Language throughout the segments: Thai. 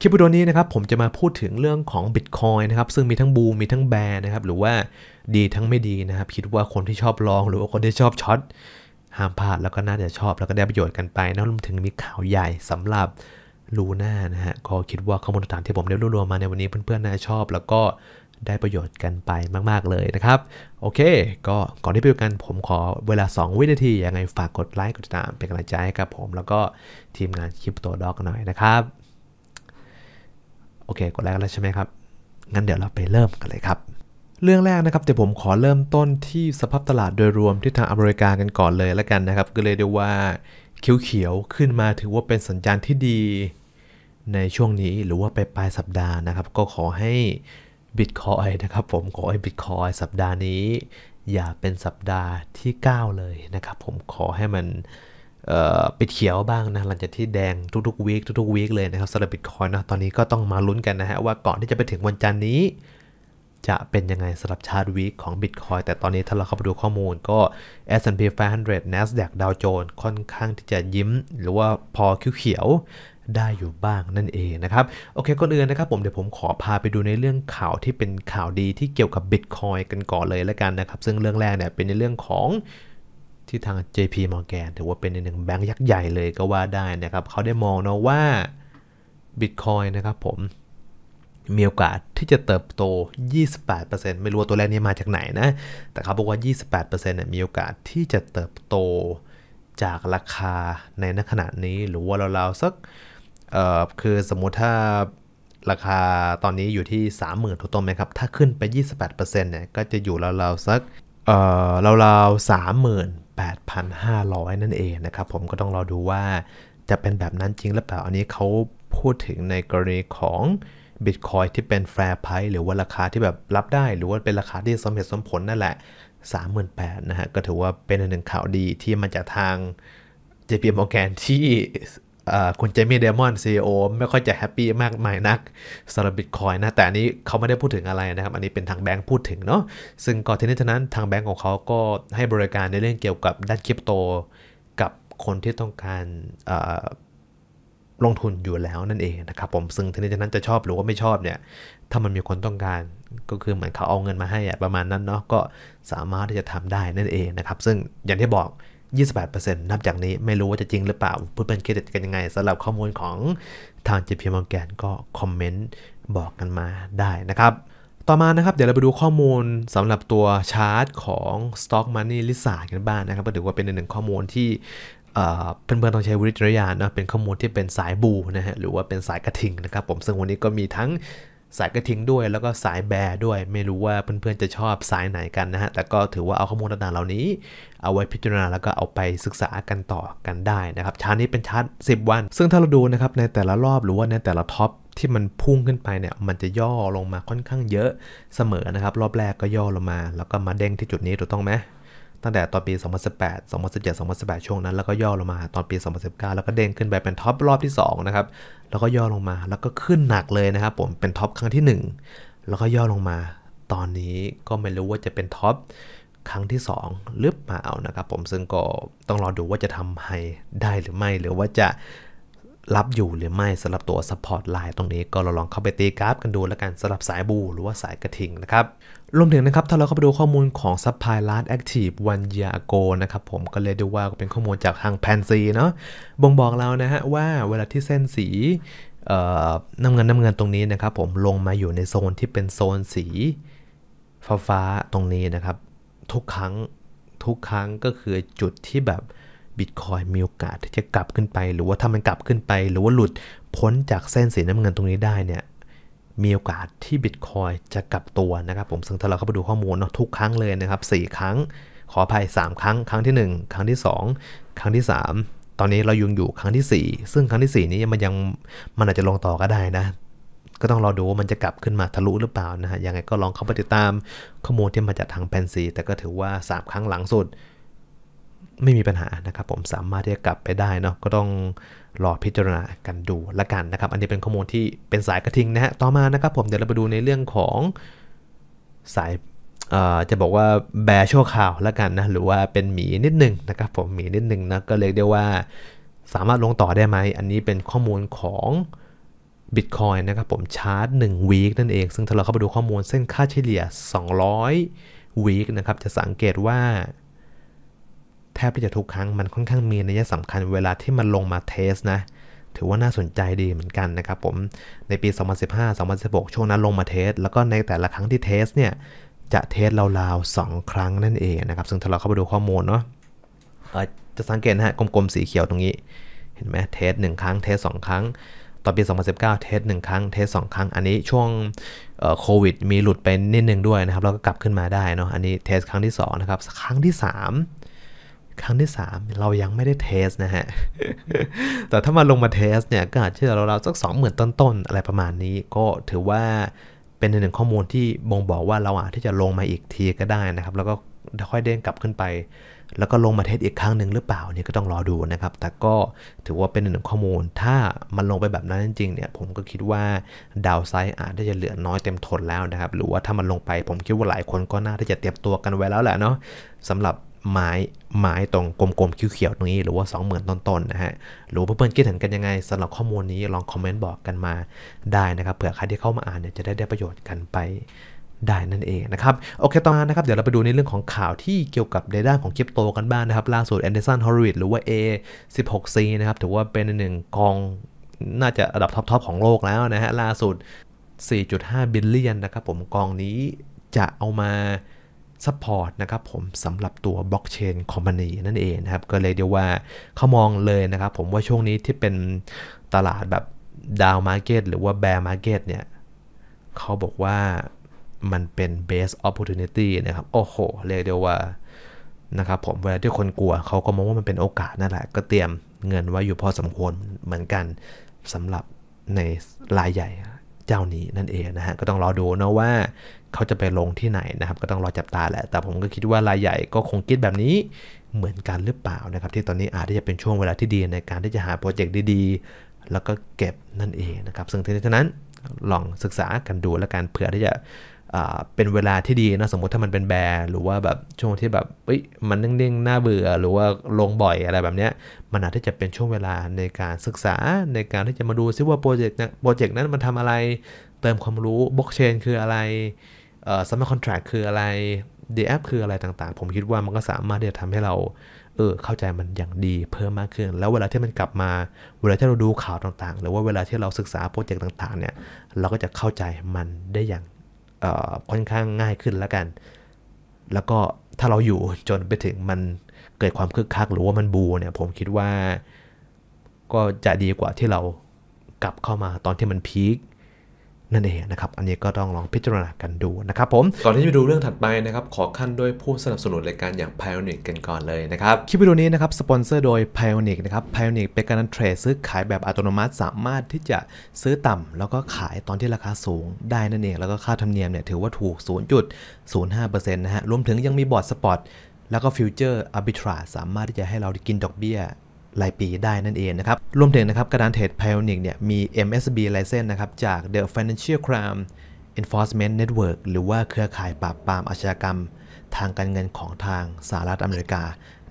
คลิปวิดีโอนี้นะครับผมจะมาพูดถึงเรื่องของ Bitcoin นะครับ ซึ่งมีทั้งบูมมีทั้งแบร์นะครับ หรือว่าดีทั้งไม่ดีนะครับ คิดว่าคนที่ชอบลอง หรือว่าคนที่ชอบช็อตห้ามพลาด แล้วก็น่าจะชอบแล้วก็ได้ประโยชน์กันไปนะรวมถึงมีข่าวใหญ่สำหรับลูน่านะฮะก็คิดว่าข้อมูลต่างๆที่ผมได้รวบรวมมาในวันนี้เพื่อนๆ น่าชอบ แล้วก็ได้ประโยชน์กันไปมากๆเลยนะครับโอเค ก็ก่อนที่ไปดูกันผมขอเวลา 2 วินาทียังไงฝากกดไลค์กดติดตามเป็นกำลังใจให้กับผมแล้วก็ทีมงานคลิปตัวด็อกหน่อยนะครับโอเค กดแรกแล้วใช่ไหมครับ งั้นเดี๋ยวเราไปเริ่มกันเลยครับ เรื่องแรกนะครับ เดี๋ยวผมขอเริ่มต้นที่สภาพตลาดโดยรวมที่ทางอเมริกากันก่อนเลยละกันนะครับ ก็เลยเรียกว่าเขียวๆขึ้นมาถือว่าเป็นสัญญาณที่ดี ในช่วงนี้หรือว่าไปปลายสัปดาห์นะครับ ก็ขอให้บิตคอยนะครับผมขอให้บิตคอยสัปดาห์นี้ อย่าเป็นสัปดาห์ที่9เลยนะครับ ผมขอให้มันปิดเขียวบ้างนะ หลังจากที่แดงทุกๆวีคทุกๆวีคเลยนะครับสำหรับบิตคอยนะตอนนี้ก็ต้องมาลุ้นกันนะฮะ ว่าก่อนที่จะไปถึงวันจันนี้ จะเป็นยังไงสำหรับชาร์ตวีคของบิตคอยแต่ตอนนี้ถ้าเราเข้าไปดูข้อมูลก็ S&P 500 NASDAQ Dow Jones ค่อนข้างที่จะยิ้มหรือว่าพอิวเขียวได้อยู่บ้างนั่นเองนะครับโอเคก่อนอื่นนะครับผมเดี๋ยวผมขอพาไปดูในเรื่องข่าวที่เป็นข่าวดีที่เกี่ยวกับบิตคอยกันก่อนเลยละกันนะครับซึ่งเรื่องแรกเนี่ยเป็นในเรื่องของที่ทาง JP Morgan ถือว่าเป็นหนึ่งแบงค์ยักษ์ใหญ่เลยก็ว่าได้นะครับ เขาได้มองนะว่า Bitcoin นะครับผมมีโอกาสที่จะเติบโต 28%ไม่รู้ตัวแรกนี้มาจากไหนนะ แต่เขาบอกว่า 28%เนี่ย มีโอกาสที่จะเติบโตจากราคาในณขณะนี้ หรือว่าราวๆสัก เอ่อ คือสมมุติถ้าราคาตอนนี้อยู่ที่ 30,000 ถูกต้องไหมครับ ถ้าขึ้นไป 28%เนี่ย ก็จะอยู่ราวๆสักเราวๆสามหมื่นแปดพันห้าร้อยนั่นเองนะครับผมก็ต้องรอดูว่าจะเป็นแบบนั้นจริงหรือเปล่าอันนี้เขาพูดถึงในกรณีของบิตคอยที่เป็นแฟร์ไพร์หรือว่าราคาที่แบบรับได้หรือว่าเป็นราคาที่สมเหตุสมผลนั่นแหละ 38,000 นะฮะก็ถือว่าเป็นหนึ่งข่าวดีที่มาจากทาง JP Morgan ที่คุณเจมี่เดมอนซีโอไม่ค่อยจะแฮปปี้มากมายนักสำหรับบิตคอยนะ แต่อันนี้เขาไม่ได้พูดถึงอะไรนะครับ อันนี้เป็นทางแบงค์พูดถึงเนาะซึ่งก่อนที่นี้ท่านั้นทางแบงค์ของเขาก็ให้บริการในเรื่องเกี่ยวกับด้านคริปโต กับคนที่ต้องการลงทุนอยู่แล้วนั่นเองนะครับผมซึ่งทีนี้ฉานั้นจะชอบหรือว่าไม่ชอบเนี่ย ถ้ามันมีคนต้องการก็คือเหมือนเขาเอาเงินมาให้ประมาณนั้นเนาะก็สามารถที่จะทำได้นั่นเองนะครับซึ่งอย่างที่บอก28%นับจากนี้ไม่รู้ว่าจะจริงหรือเปล่า พูดเป็นเครดิตกันยังไงสำหรับข้อมูลของทางจีพีมังแก็คอมเมนต์บอกกันมาได้นะครับ ต่อมานะครับ เดี๋ยวเราไปดูข้อมูลสำหรับตัวชาร์ตของ Stock Money Lisa กันบ้างนะครับ ก็ถือว่าเป็นหนึ่งข้อมูลที่เพื่อนๆต้องใช้วิจารณญาณนะเป็นข้อมูลที่เป็นสายบูนะฮะหรือว่าเป็นสายกระทิงนะครับผมซึ่งวันนี้ก็มีทั้งสายกระทิงด้วยแล้วก็สายแบร์ด้วย ไม่รู้ว่าเพื่อนๆจะชอบสายไหนกันนะฮะแต่ก็ถือว่าเอาข้อมูลต่างๆเหล่านี้ เอาไว้พิจารณาแล้วก็เอาไปศึกษากันต่อกันได้นะครับชาร์ตนี้เป็นชาร์ต10 วัน ซึ่งถ้าเราดูนะครับในแต่ละรอบหรือว่าในแต่ละท็อปที่มันพุ่งขึ้นไปเนี่ยมันจะย่อลงมาค่อนข้างเยอะเสมอนะครับรอบแรกก็ย่อลงมา แล้วก็มาเด้งที่จุดนี้ถูกต้องไหมตั้งแต่ ตอนปี 2018 2017 2018ช่วงนั้น แล้วก็ย่อลงมาตอนปี2019แล้วก็เด้งขึ้นไปเป็นท็อปรอบที่2นะครับแล้วก็ย่อลงมาแล้วก็ขึ้นหนักเลยนะครับผมเป็นท็อปครั้งที่1 แล้วก็ย่อลงมา ตอนนี้ก็ไม่รู้ว่าจะเป็นท็อปครั้งที่2หรือเปล่านะครับผมซึ่งก็ต้องรอดูว่าจะทำให้ได้หรือไม่หรือว่าจะรับอยู่หรือไม่สำหรับตัวซัพพอร์ตไลน์ตรงนี้ก็เราลองเข้าไปตีกราฟกันดูแล้วกันสำหรับสายบูหรือว่าสายกระทิงนะครับ รวมถึงนะครับถ้าเราเข้าไปดูข้อมูลของ Supply Last Active One Year Ago นะครับผมก็เลยดูว่าเป็นข้อมูลจากทางแพนซีเนาะบ่งบอกเรานะฮะว่าเวลาที่เส้นสีน้ำเงินน้ำเงินตรงนี้นะครับผมลงมาอยู่ในโซนที่เป็นโซนสีฟ้าฟ้าตรงนี้นะครับทุกครั้งทุกครั้งก็คือจุดที่แบบบิตคอยมีโอกาสที่จะกลับขึ้นไปหรือว่าถ้ามันกลับขึ้นไป หรือว่าหลุดพ้นจากเส้นสีน้ำเงินตรงนี้ได้เนี่ยมีโอกาสที่บิตคอยจะกลับตัวนะครับผมซึ่งถ้าเราเข้าไปดูข้อมูลเนาะทุกครั้งเลยนะครับ4ครั้ง ขออภัย3 ครั้ง ครั้งที่ 1 ครั้งที่ 2 ครั้งที่ 3 ตอนนี้เรายังอยู่ครั้งที่ 4 ซึ่งครั้งที่ 4 นี้มันยังมันอาจจะลงต่อก็ได้นะก็ต้องรอดูว่ามันจะกลับขึ้นมาทะลุหรือเปล่านะฮะยังไงก็ลองเข้าไปติดตามข้อมูลที่มาจากทางแพนซีแต่ก็ถือว่า 3 ครั้งหลังสุดไม่มีปัญหานะครับผมสามารถที่จะกลับไปได้เนาะก็ต้องรอพิจารณากันดูละกันนะครับ อันนี้เป็นข้อมูลที่เป็นสายกระทิงนะฮะต่อมานะครับ ผมเดี๋ยวเราไปดูในเรื่องของสายจะบอกว่าแบชั่วข่าวละกันนะหรือว่าเป็นหมีนิดนึงนะครับ ผมหมีนิดนึงนะก็เรียกได้ว่าสามารถลงต่อได้ไหม อันนี้เป็นข้อมูลของ Bitcoin นะครับผมชาร์ต1 week นั่นเอง ซึ่งถ้าเราเข้าไปดูข้อมูลเส้นค่าเฉลี่ย200 week นะครับจะสังเกตว่าแทบจะทุกครั้งมันค่อนข้างมีนัยสำคัญเวลาที่มันลงมาเทสนะถือว่าน่าสนใจดีเหมือนกันนะครับผมในปี 2015-2016 ช่วงนั้นลงมาเทสแล้วก็ในแต่ละครั้งที่เทสเนี่ยจะเทสราวๆ2ครั้งนั่นเองนะครับซึ่งถ้าเราเข้าไปดูข้อมูลเนาะจะสังเกตนะฮะกลมๆสีเขียวตรงนี้ เห็นไหมเทส1ครั้งเทส2ครั้งตอนปี 2019เทส1ครั้งเทส2ครั้ง อันนี้ช่วงโควิดมีหลุดไปนิดนึงด้วยนะครับแล้วก็กลับขึ้นมาได้เนาะอันนี้เทสครั้งที่2นะครับครั้งที่3ครั้งที่3เรายังไม่ได้เทสนะฮะ แต่ถ้ามาลงมาเทสเนี่ยก็อาจจะเราๆสักสองหมื่นต้นๆอะไรประมาณนี้ก็ถือว่าเป็นหนึ่งข้อมูลที่บ่งบอกว่าเราอาจที่จะลงมาอีกทีก็ได้นะครับ แล้วก็ค่อยเด้งกลับขึ้นไป แล้วก็ลงมาเทสอีกครั้งหนึ่งหรือเปล่าเนี่ยก็ต้องรอดูนะครับ แต่ก็ถือว่าเป็นหนึ่งข้อมูล ถ้ามันลงไปแบบนั้นจริงๆ เนี่ย ผมก็คิดว่าดาวไซด์อาจจะเหลือน้อยเต็มทนแล้วนะครับ หรือว่าถ้ามันลงไปผมคิดว่าหลายคนก็น่าที่จะเตรียมตัวกันไว้แล้วแหละเนาะสำหรับไม้ ไม้ ตรงกลมๆ คิ้วเขียวตรงนี้ หรือว่า 20,000ต้นๆนะฮะหรือเพื่อนๆคิดเห็นกันยังไงสำหรับข้อมูลนี้ลองคอมเมนต์บอกกันมาได้นะครับ เผื่อใครที่เข้ามาอ่านเนี่ยจะได้ได้ประโยชน์กันไปได้นั่นเองนะครับ โอเคต่อมานะครับเดี๋ยวเราไปดูในเรื่องของข่าวที่เกี่ยวกับในด้านของคริปโตกันบ้างนะครับ ล่าสุดแอนเดอร์สันฮอริวิตหรือว่า A16C นะครับถือว่าเป็นหนึ่งกองน่าจะระดับท็อปๆของโลกแล้วนะฮะล่าสุด 4.5 บิลเลียนนะครับผมกองนี้จะเอามาซัพพอร์ตนะครับผมสำหรับตัวบล็อกเชนคอมพานีนั่นเองนะครับ ก็เลยเดียวว่าเขามองเลยนะครับผมว่าช่วงนี้ที่เป็นตลาดแบบดาวมาร์เก็ตหรือว่าแบร์มาร์เก็ตเนี่ยเขาบอกว่ามันเป็นเบสออป p o r t u n i t y นะครับ โอ้โหเรียกเดียวว่า นะครับผมเวลาที่คนกลัวเขาก็มองว่ามันเป็นโอกาสนั่นแหละ ก็เตรียมเงินไว้อยู่พอสมควรเหมือนกันสำหรับในรายใหญ่เจ้านี้นั่นเองนะฮะก็ต้องรอดูนะว่าเขาจะไปลงที่ไหนนะครับก็ต้องรอจับตาแหละ แต่ผมก็คิดว่ารายใหญ่ก็คงคิดแบบนี้ เหมือนกันหรือเปล่านะครับ ที่ตอนนี้อาจจะเป็นช่วงเวลาที่ดีในการที่จะหาโปรเจกต์ดีๆแล้วก็เก็บนั่นเองนะครับซึ่งทั้งนี้ทั้งนั้นลองศึกษากันดูแล้วกันเผื่อที่จะเป็นเวลาที่ดีนะสมมติถ้ามันเป็นแบร์หรือว่าแบบช่วงที่แบบมันเด้งๆน่าเบื่อหรือว่าลงบ่อยอะไรแบบเนี้ยมันอาจจะเป็นช่วงเวลาในการศึกษาในการที่จะมาดูซิว่าโปรเจกต์โปรเจกต์นั้นมันทำอะไรเติมความรู้บล็อกเชนคืออะไรซัมเมอร์คอนแทรคคืออะไรเดอแอปคืออะไรต่างๆ ผมคิดว่ามันก็สามารถที่จะทำให้เราเออเข้าใจมันอย่างดีเพิ่มมากขึ้น แล้วเวลาที่มันกลับมา เวลาที่เราดูข่าวต่างๆ หรือว่าเวลาที่เราศึกษาโปรเจกต์ต่าง ๆ เนี่ย เราก็จะเข้าใจมันได้อย่างค่อนข้างง่ายขึ้นแล้วกัน แล้วก็ถ้าเราอยู่จนไปถึงมันเกิดความคึกคักหรือว่ามันบูเนี่ย ผมคิดว่า ก็จะดีกว่าที่เรากลับเข้ามาตอนที่มันพีคนั่นเองนะครับ อันนี้ก็ต้องลองพิจารณากันดูนะครับผม ก่อนที่จะไปดูเรื่องถัดไปนะครับ ขอขั้นด้วยผู้สนับสนุนรายการอย่าง p i o n e e กกันก่อนเลยนะครับ คลิปวิดีโอนี้นะครับสปอนเซอร์โดย p i o n e e กนะครับ p i o n e e กเป็นการเทรดซื้อขายแบบอัตโนมัติสามารถที่จะซื้อต่ำ แล้วก็ขายตอนที่ราคาสูงได้นั่นเองแล้วก็ค่าธรรมเนียมเนี่ยถือว่าถูก 0.05%นะฮะ รวมถึงยังมีบอร์ดสปอตแล้วก็ฟิวเจอร์อาร์บิทราสามารถที่จะให้เรากินดอกเบี้ยรายปีได้นั่นเองนะครับ รวมถึงนะครับกระดานเทรดไพลอนิกเนี่ย มี MSB license นะครับ จาก The Financial Crime Enforcement Network หรือว่าเครือข่ายปราบปรามอาชญากรรม ทางการเงินของทางสหรัฐอเมริกา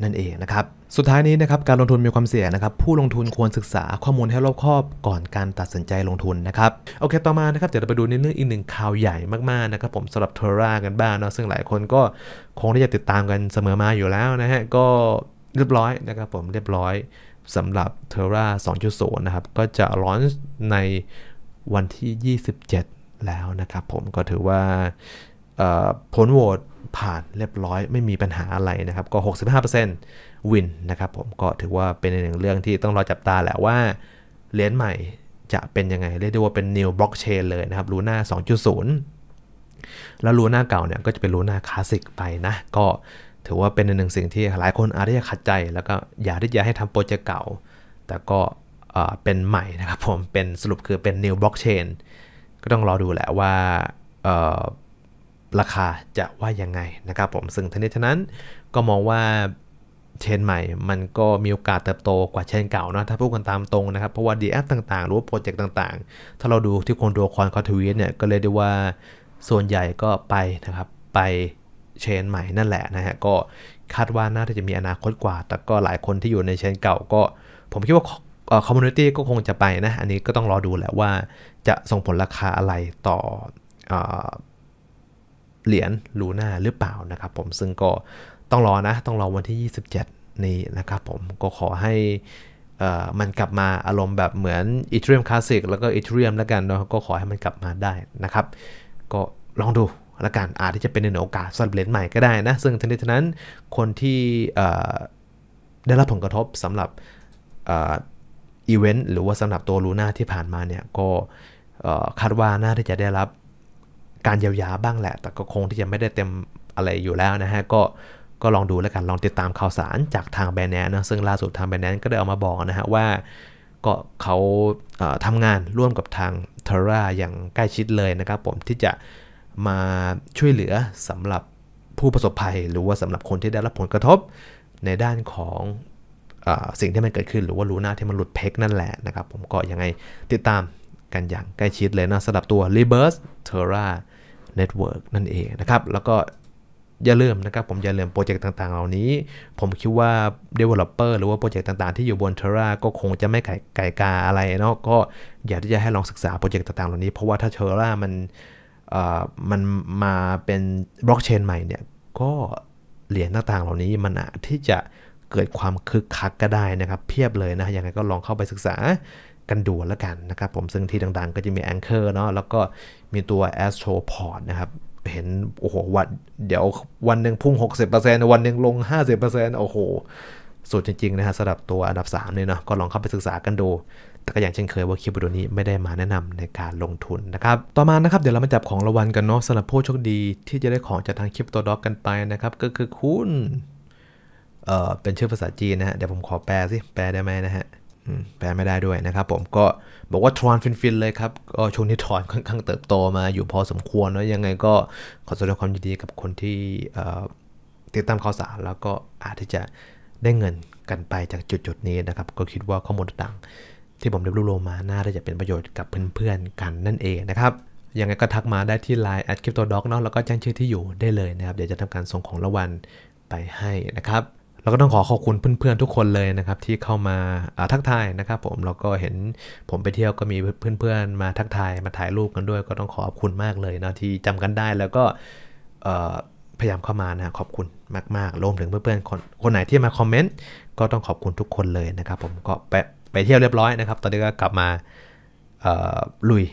นั่นเองนะครับ สุดท้ายนี้นะครับการลงทุนมีความเสี่ยงนะครับ ผู้ลงทุนควรศึกษาข้อมูลให้รอบคอบก่อนการตัดสินใจลงทุนนะครับโอเคต่อมานะครับเดี๋ยวเราไปดูในเรื่องอีกหนึ่งข่าวใหญ่มากๆนะครับผมสำหรับเทอร่ากันบ้างเนาะซึ่งหลายคนก็คงได้จะติดตามกันเสมอมาอยู่แล้วนะฮะก็เรียบร้อยนะครับผมเรียบร้อยสำหรับ Terra 2.0นะครับก็จะลอนในวันที่ 27 แล้วนะครับผมก็ถือว่าผลโหวตผ่านเรียบร้อยไม่มีปัญหาอะไรนะครับก็ 65%วินนะครับผมก็ถือว่าเป็นหนึ่งเรื่องที่ต้องรอจับตาแหละว่าเหรียญใหม่จะเป็นยังไง เรียกได้ว่าเป็น new blockchain เลยนะครับรูน่า2.0 แล้วรูน่าเก่าเนี่ยก็จะเป็นรูน่าคลาสสิกไปนะก็ถือว่าเป็นหนึ่งสิ่งที่หลายคนอาจจะขัดใจ แล้วก็อย่าที่จะให้ทำโปรเจกต์เก่า แต่ก็เป็นใหม่นะครับผมเป็นสรุปคือเป็น new blockchain ก็ต้องรอดูแหละว่าราคาจะว่ายังไงนะครับผมซึ่งทั้งนี้ทั้งนั้นก็มองว่าเชน ใหม่มันก็มีโอกาสเติบโตกว่าเชนเก่านะถ้าพูดกันตามตรงนะครับ เพราะว่าดีแอปต่างๆ หรือว่าโปรเจกต์ต่างๆ ถ้าเราดูที่คนดูคอนเขาทวีตเนี่ยก็เลยได้ว่าส่วนใหญ่ก็ไปนะครับไปเชนใหม่นั่นแหละนะฮะก็คาดว่าน่าจะมีอนาคตกว่า แต่ก็หลายคนที่อยู่ในเชนเก่าก็ผมคิดว่าคอมมูนิตี้ก็คงจะไปนะอันนี้ก็ต้องรอดูแหละว่าจะส่งผลราคาอะไรต่อเหรียญลูน่าหรือเปล่านะครับ ผมซึ่งก็ต้องรอนะ ต้องรอวันที่ 27 นี้นะครับผมก็ขอให้มันกลับมาอารมณ์แบบเหมือนอีเทเรียมคลาสสิกแล้วก็อีเทเรียมแล้วกันเนาะก็ขอให้มันกลับมาได้นะครับ ก็ลองดูละกันอาจที่จะเป็นหนโอกาสสำเร็จเลน์ใหม่ก็ได้นะ ซึ่งทั้งนี้ทั้งนั้นคนที่ได้รับผลกระทบสำหรับอีเวนต์หรือว่าสำหรับตัวลูน่าที่ผ่านมาเนี่ยก็คาดว่าน่าที่จะได้รับการเยียวยาบ้างแหละ แต่ก็คงที่จะไม่ได้เต็มอะไรอยู่แล้วนะฮะก็ก็ลองดูแล้วกันลองติดตามข่าวสารจากทางแบรนด์นะซึ่งล่าสุดทางแบรนด์ก็ได้ออามาบอกนะฮะว่า ก็เขาทำงานร่วมกับทางเทราอย่างใกล้ชิดเลยนะครับ ผมที่จะมาช่วยเหลือสำหรับผู้ประสบภัยหรือว่าสำหรับคนที่ได้รับผลกระทบในด้านของอสิ่งที่มันเกิดขึ้น หรือว่ารู้หน้าที่มันหลุดเพกนั่นแหละนะครับ ผมก็ยังไงติดตามกันอย่างใกล้ชิดเลยนะสำหรับตัว Reverse Terra Network นั่นเองนะครับแล้วก็อย่าลืมนะครับ ผมอย่าลืมโปรเจกต์ต่างๆเหล่านี้ ผมคิดว่า Developer หรือว่าโปรเจกต์ต่างๆที่อยู่บน Terra ก็คงจะไม่ไก่กาอะไรเนาะก็อยากที่จะให้ลองศึกษาโปรเจกต์ต่างๆเหล่านี้เพราะว่าถ้า Terra มันมันมาเป็นบล็อกเชนใหม่เนี่ยก็เหรียญต่างๆเหล่านี้มันอาจที่จะเกิดความคึกคักก็ได้นะครับเพียบเลยนะยังไงก็ลองเข้าไปศึกษากันดูแล้วกันนะครับผมซึ่งที่ดังๆก็จะมี Anchor เนาะแล้วก็มีตัว Astroport นะครับเห็นโอ้โหวันเดี๋ยววันหนึ่งพุ่ง 60%วันหนึ่งลง 50%โอ้โหสุดจริงๆนะฮะสำหรับตัวอันดับ3เนี่ยเนาะก็ลองเข้าไปศึกษากันดูแต่ก็อย่างเช่นเคยว่าคลิปวิดีโอนี้ไม่ได้มาแนะนำในการลงทุนนะครับ ต่อมานะครับ เดี๋ยวเรามาจับของรางวัลกันเนาะสำหรับผู้โชคดีที่จะได้ของจากทางคลิปตัวด็อกกันไปนะครับ ก็คือคุณเอ่อเป็นชื่อภาษาจีนนะฮะเดี๋ยวผมขอแปลสิแปลได้ไหมนะฮะแปลไม่ได้ด้วยนะครับ ผมก็บอกว่าทรอนฟินฟินเลยครับก็ช่วงนี้ทรอนค่อนข้างเติบโตมา อยู่พอสมควรแล้วยังไงก็ขอแสดงความยินดี กับคนที่ติดตามข่าวสาร แล้วก็อาจที่จะได้เงินกันไปจากจุดๆนี้นะครับก็คิดว่าข้อมูลต่างที่ผมไดบรู้โลมาน่าจะเป็นประโยชน์กับเพื่อนๆกันนั่นเองนะครับ ยังไงก็ทักมาได้ที่ Line crypto doc เนาะ แล้วก็แจ้งชื่อที่อยู่ได้เลยนะครับ เดี๋ยวจะทำการส่งของรางวัลไปให้นะครับ แล้วก็ต้องขอขอบคุณเพื่อนๆทุกคนเลยนะครับ ที่เข้ามาทักทายนะครับผม แล้วก็เห็นผมไปเที่ยวก็มีเพื่อนๆมาทักทายมาถ่ายรูปกันด้วย ก็ต้องขอบคุณมากเลยเนาะที่จำกันได้ แล้วก็พยายามเข้ามานะ ขอบคุณมากๆ รวมถึงเพื่อนๆคนคนไหนที่มาคอมเมนต์ก็ต้องขอบคุณทุกคนเลยนะครับ ผมก็แปะไปเที่ยวเรียบร้อยนะครับ ตอนนี้ก็กลับมาลุย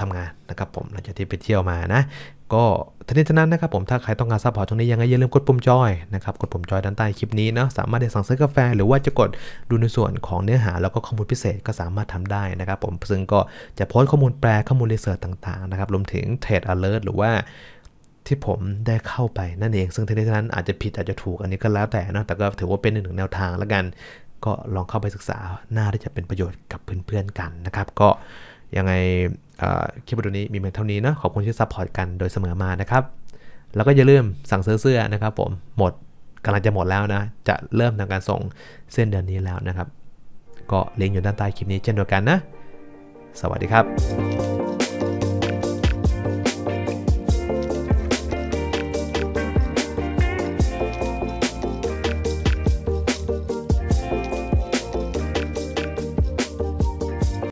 ทำงานนะครับผมหลังจากที่ไปเที่ยวมานะก็ทันีทันนั้นนะครับผมถ้าใครต้องการซัพพอร์ตตรงนี้ยังไงอย่าลืมกดปุ่มจอยนะครับกดปุ่มจอยด้านใต้คลิปนี้เนาะสามารถได้สั่งซื้อกาแฟหรือว่าจะกดดูในส่วนของเนื้อหาแล้วก็ข้อมูลพิเศษก็สามารถทำได้นะครับผมซึ่งก็จะโพสต์ข้อมูลแปลข้อมูลรีเสิร์ชต่างๆนะครับรวมถึงเทรดอเลอร์หรือว่าที่ผมได้เข้าไปนั่นเองซึ่งทันีทันนั้นอาจจะผิดอาจจะถูกอันนี้ก็แล้วแต่นะแต่ก็ถือว่าเป็นหนึ่งแนวทางแล้วกันก็ลองเข้าไปศึกษาหน้าที่จะเป็นประโยชน์กับเพื่อนๆกันนะครับ ก็ยังไงคลิปวิดีโอนี้มีเพียงเท่านี้นะขอบคุณที่ซัพพอร์ตกันโดยเสมอมานะครับ แล้วก็อย่าลืมสั่งสื้อเสื้อนะครับผมหมดกำลังจะหมดแล้วนะจะเริ่มทำการส่งเส้นเดือนนี้แล้วนะครับ ก็ลิงก์อยู่ด้านใต้คลิปนี้เช่นเดียวกันนะสวัสดีครับ